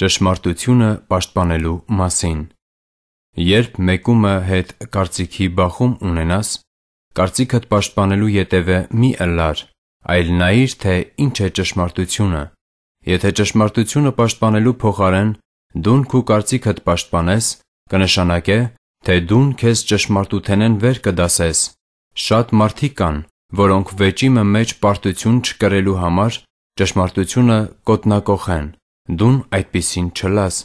Ճշմարտությունը պաշտպանելու մասին Երբ մեկումը հետ կարծիքի բախում ունենաս, կարծիքդ պաշտպանելու ետևը մի ըլլար, այլ նայիր, թե ինչ է ճշմարտությունը։ Եթե ճշմարտությունը պաշտպանելու փոխարեն դուն քո կարծիքդ պաշտպանես, կնշանակե, թե դուն քեզ ճշմարտութենեն վեր կդասես։ Շատ մարդիկ կան, որոնք վեճիմը մեջ պարտություն չկրելու համար ճշմարտությունը կոտնակոխեն։ Դուն այդպիսին չլաս